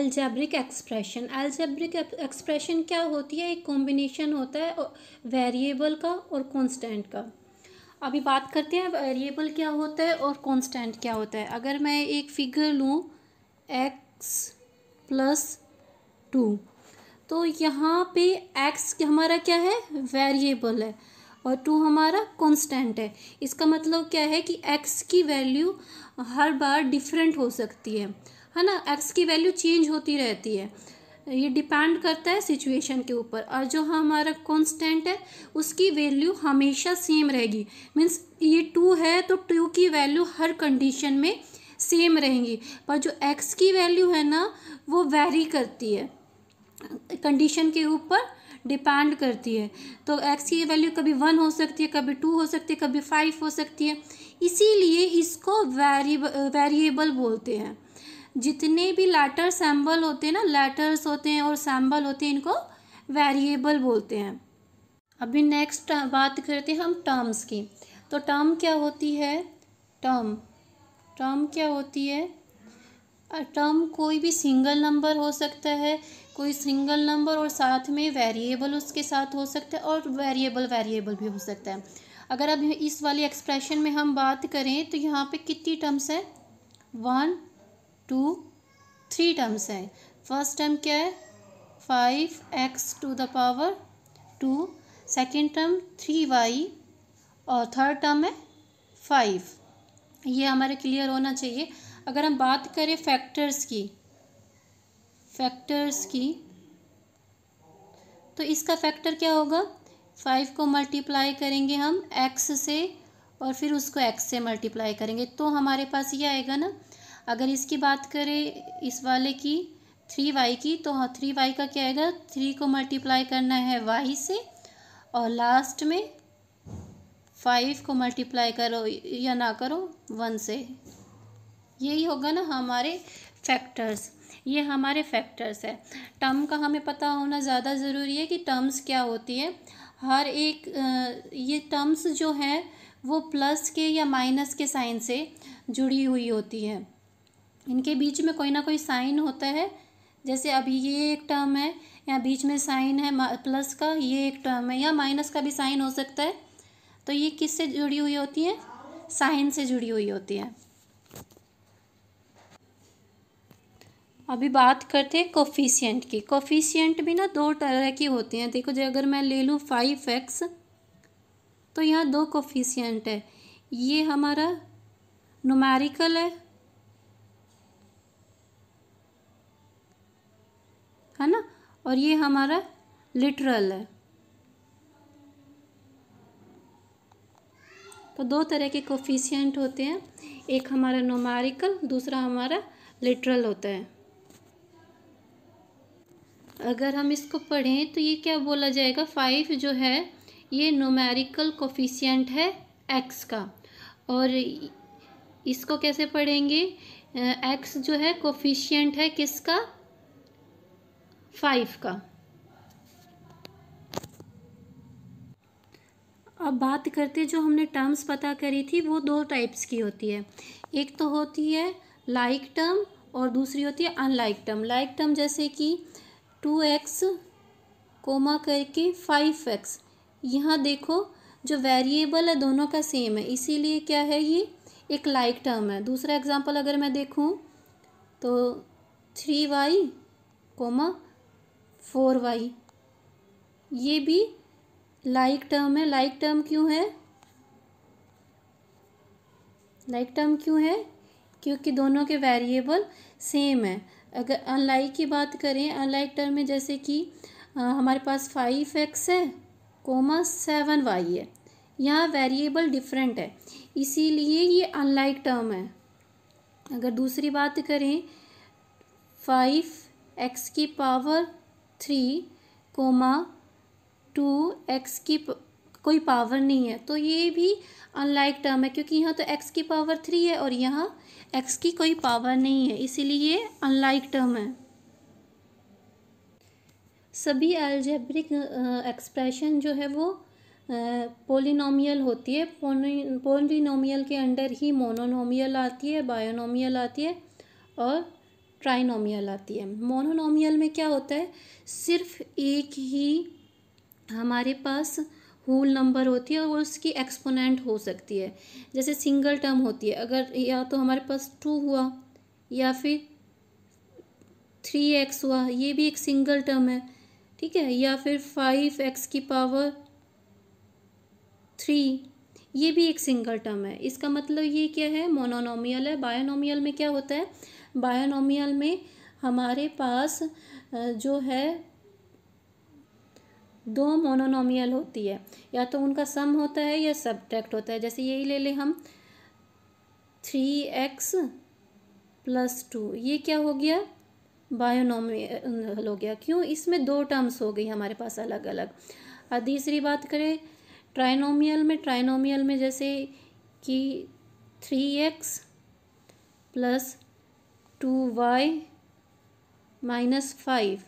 algebraic expression algebraic expression क्या होती है एक कॉम्बिनेशन होता है वेरिएबल का और कॉन्स्टेंट का अभी बात करते हैं वेरिएबल क्या होता है और कॉन्स्टेंट क्या होता है अगर मैं एक फिगर लूँ एक्स प्लस टू तो यहाँ पे एक्स हमारा क्या है वेरिएबल है और टू हमारा कॉन्स्टेंट है इसका मतलब क्या है कि एक्स की वैल्यू हर बार डिफरेंट हो सकती है है ना एक्स की वैल्यू चेंज होती रहती है ये डिपेंड करता है सिचुएशन के ऊपर और जो हमारा कांस्टेंट है उसकी वैल्यू हमेशा सेम रहेगी मीन्स ये टू है तो टू की वैल्यू हर कंडीशन में सेम रहेंगी पर जो एक्स की वैल्यू है ना वो वेरी करती है कंडीशन के ऊपर डिपेंड करती है तो एक्स की वैल्यू कभी वन हो सकती है कभी टू हो सकती है कभी फाइव हो सकती है इसीलिए इसको वेरी वेरिएबल बोलते हैं जितने भी लेटर सैम्बल होते हैं ना लेटर्स होते हैं और सैम्बल होते हैं इनको वेरिएबल बोलते हैं अभी नेक्स्ट बात करते हैं हम टर्म्स की तो टर्म क्या होती है टर्म टर्म क्या होती है टर्म कोई भी सिंगल नंबर हो सकता है कोई सिंगल नंबर और साथ में वेरिएबल उसके साथ हो सकता है और वेरिएबल वेरिएबल भी हो सकता है अगर अब इस वाली एक्सप्रेशन में हम बात करें तो यहाँ पे कितनी टर्म्स है वन टू थ्री टर्म्स हैं फर्स्ट टर्म क्या है five x to the power two second term three y और थर्ड टर्म है फाइव ये हमारे क्लियर होना चाहिए अगर हम बात करें फैक्टर्स की फैक्टर्स की तो इसका फैक्टर क्या होगा फाइव को मल्टीप्लाई करेंगे हम एक्स से और फिर उसको एक्स से मल्टीप्लाई करेंगे तो हमारे पास ये आएगा ना अगर इसकी बात करें इस वाले की थ्री वाई की तो हाँ थ्री वाई का क्या आएगा थ्री को मल्टीप्लाई करना है वाई से और लास्ट में फाइव को मल्टीप्लाई करो या ना करो वन से यही होगा ना हमारे फैक्टर्स ये हमारे फैक्टर्स है टर्म का हमें पता होना ज़्यादा ज़रूरी है कि टर्म्स क्या होती है हर एक ये टर्म्स जो हैं वो प्लस के या माइनस के साइन से जुड़ी हुई होती है इनके बीच में कोई ना कोई साइन होता है जैसे अभी ये एक टर्म है या बीच में साइन है प्लस का ये एक टर्म है या माइनस का भी साइन हो सकता है तो ये किससे जुड़ी हुई होती है साइन से जुड़ी हुई होती है अभी बात करते हैं कोफिशियंट की कोफिशियंट भी ना दो तरह की होती हैं देखो जो अगर मैं ले लूँ फाइव एक्स तो यहाँ दो कोफिशियंट है ये हमारा नुमेरिकल है है ना और ये हमारा लिटरल है तो दो तरह के कोफिशियंट होते हैं एक हमारा नोमारिकल दूसरा हमारा लिटरल होता है अगर हम इसको पढ़ें तो ये क्या बोला जाएगा फाइव जो है ये नोमेरिकल कोफिशियंट है एक्स का और इसको कैसे पढ़ेंगे एक्स जो है कोफिशियंट है किसका फाइव का अब बात करते जो हमने टर्म्स पता करी थी वो दो टाइप्स की होती है एक तो होती है लाइक like टर्म और दूसरी होती है अनलाइक टर्म लाइक टर्म जैसे कि टू एक्स कोमा करके फाइव एक्स यहाँ देखो जो वेरिएबल है दोनों का सेम है इसीलिए क्या है ये एक लाइक like टर्म है दूसरा एग्जांपल अगर मैं देखूँ तो three y comma four y ये भी लाइक टर्म है लाइक टर्म क्यों है लाइक टर्म क्यों है क्योंकि दोनों के वेरिएबल सेम है अगर अनलाइक की बात करें अनलाइक टर्म में जैसे कि हमारे पास फाइव एक्स है कोमा सेवन वाई है यहाँ वेरिएबल डिफरेंट है इसीलिए ये अनलाइक टर्म है अगर दूसरी बात करें फाइव एक्स की power three comma two x की कोई पावर नहीं है तो ये भी अनलाइक टर्म है क्योंकि यहाँ तो एक्स की पावर थ्री है और यहाँ एक्स की कोई पावर नहीं है इसीलिए ये अनलाइक टर्म है सभी एल्जेब्रिक एक्सप्रेशन जो है वो पोलिनोमियल होती है पोलिनोमियल के अंडर ही मोनोनोमियल आती है बायोनोमियल आती है और ट्राइनोमियल आती है मोनोनोमियल में क्या होता है सिर्फ एक ही हमारे पास होल नंबर होती है और उसकी एक्सपोनेंट हो सकती है जैसे सिंगल टर्म होती है अगर या तो हमारे पास टू हुआ या फिर थ्री एक्स हुआ ये भी एक सिंगल टर्म है ठीक है या फिर फाइव एक्स की पावर थ्री ये भी एक सिंगल टर्म है इसका मतलब ये क्या है मोनोनोमियल है बायोनोमियल में क्या होता है बायोनोमियल में हमारे पास जो है दो मोनोनोमियल होती है या तो उनका सम होता है या सब्ट्रैक्ट होता है जैसे यही ले लें हम थ्री एक्स प्लस टू ये क्या हो गया बायोनोमियल हो गया क्यों इसमें दो टर्म्स हो गई हमारे पास अलग अलग और तीसरी बात करें ट्राइनोमियल में ट्राइनोमियल में जैसे कि three x plus two y minus five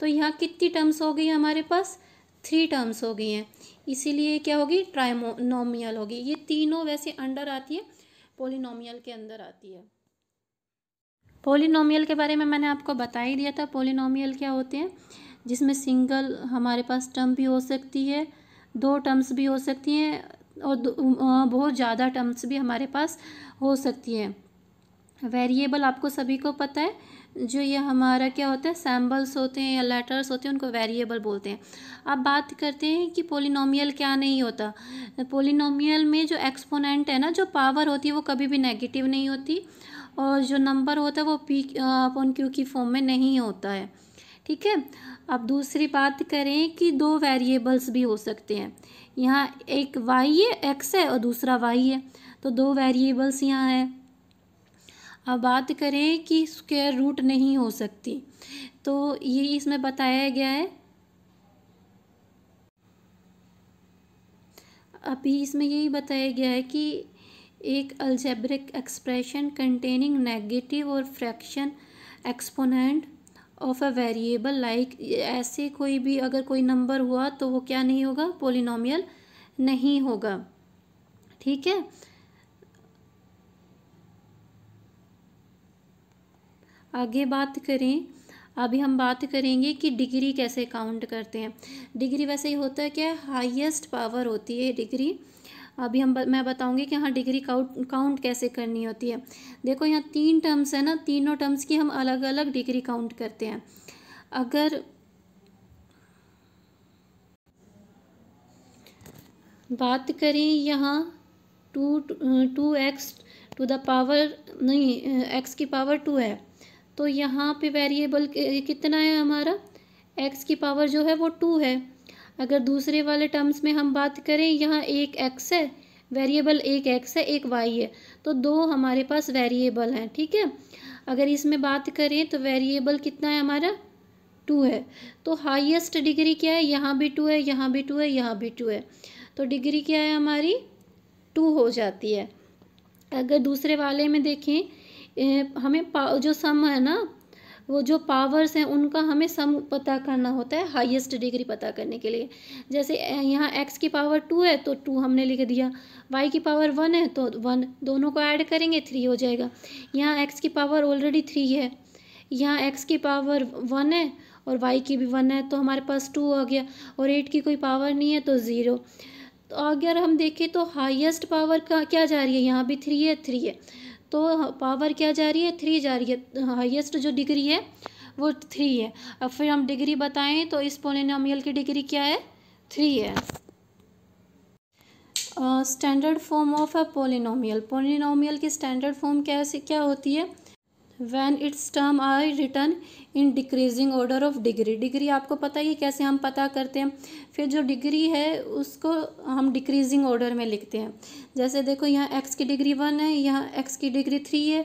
तो यहाँ कितनी टर्म्स हो गई हमारे पास थ्री टर्म्स हो गई हैं इसीलिए क्या होगी ट्राइमोनोमियल होगी ये तीनों वैसे अंडर आती है पोलिनोमियल के अंदर आती है पोलिनोमियल के बारे में मैंने आपको बता ही दिया था पोलिनोमियल क्या होते हैं जिसमें सिंगल हमारे पास टर्म भी हो सकती है दो टर्म्स भी हो सकती हैं और बहुत ज़्यादा टर्म्स भी हमारे पास हो सकती हैं वेरिएबल आपको सभी को पता है जो ये हमारा क्या होता है सैम्बल्स होते हैं या लेटर्स होते हैं उनको वेरिएबल बोलते हैं अब बात करते हैं कि पोलिनोमियल क्या नहीं होता पोलिनोमियल में जो एक्सपोनेंट है ना जो पावर होती है वो कभी भी नेगेटिव नहीं होती और जो नंबर होता है वो पी अपन क्यू की फॉर्म में नहीं होता है ठीक है अब दूसरी बात करें कि दो वेरिएबल्स भी हो सकते हैं यहाँ एक वाई है एक्स है और दूसरा वाई है तो दो वेरिएबल्स यहाँ हैं अब बात करें कि स्क्वायर रूट नहीं हो सकती तो ये इसमें बताया गया है अभी इसमें यही बताया गया है कि एक अल्जेब्रिक एक्सप्रेशन कंटेनिंग नेगेटिव और fraction exponent of a variable like ऐसे कोई भी अगर कोई नंबर हुआ तो वो क्या नहीं होगा पोलिनोमियल नहीं होगा ठीक है आगे बात करें अभी हम बात करेंगे कि डिग्री कैसे काउंट करते हैं डिग्री वैसे ही होता है क्या हाईएस्ट पावर होती है डिग्री अभी हम मैं बताऊंगी कि हाँ डिग्री काउंट काउंट कैसे करनी होती है देखो यहाँ तीन टर्म्स है ना तीनों टर्म्स की हम अलग अलग डिग्री काउंट करते हैं अगर बात करें यहाँ two two x to the power नहीं एक्स की पावर टू है तो यहाँ पे वेरिएबल कितना है हमारा एक्स की पावर जो है वो टू है अगर दूसरे वाले टर्म्स में हम बात करें यहाँ एक एक्स है वेरिएबल एक एक्स है एक वाई है तो दो हमारे पास वेरिएबल हैं ठीक है अगर इसमें बात करें तो वेरिएबल कितना है हमारा टू है तो हाईएस्ट डिग्री क्या है यहाँ भी टू है यहाँ भी टू है यहाँ भी टू है तो डिग्री क्या है हमारी टू हो जाती है अगर दूसरे वाले में देखें हमें जो सम है ना वो जो पावर्स हैं उनका हमें सम पता करना होता है हाईएस्ट डिग्री पता करने के लिए जैसे यहाँ एक्स की पावर टू है तो टू हमने लिख दिया वाई की पावर वन है तो वन दोनों को ऐड करेंगे थ्री हो जाएगा यहाँ एक्स की पावर ऑलरेडी थ्री है यहाँ एक्स की पावर वन है और वाई की भी वन है तो हमारे पास टू आ गया और एट की कोई पावर नहीं है तो ज़ीरो तो अगर हम देखें तो हाइएस्ट पावर का क्या जा रही है यहाँ भी थ्री है थ्री है तो पावर क्या जा रही है थ्री जा रही है हाइएस्ट जो डिग्री है वो थ्री है अब फिर हम डिग्री बताएं तो इस पोलिनोमियल की डिग्री क्या है थ्री है standard form of a polynomial polynomial की स्टैंडर्ड फॉर्म क्या क्या होती है when its term are written in decreasing order of degree degree आपको पता ही कैसे हम पता करते हैं फिर जो डिग्री है उसको हम डिक्रीजिंग ऑर्डर में लिखते हैं जैसे देखो यहाँ एक्स की डिग्री वन है यहाँ एक्स की डिग्री थ्री है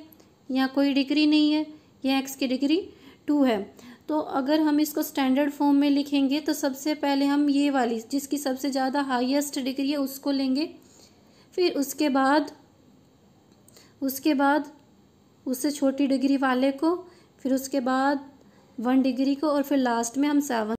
यहाँ कोई डिग्री नहीं है यहाँ एक्स की डिग्री टू है तो अगर हम इसको स्टैंडर्ड फॉर्म में लिखेंगे तो सबसे पहले हम ये वाली जिसकी सबसे ज़्यादा हाईएस्ट डिग्री है उसको लेंगे फिर उसके बाद उसके बाद उससे छोटी डिग्री वाले को फिर उसके बाद वन डिग्री को और फिर लास्ट में हम सेवन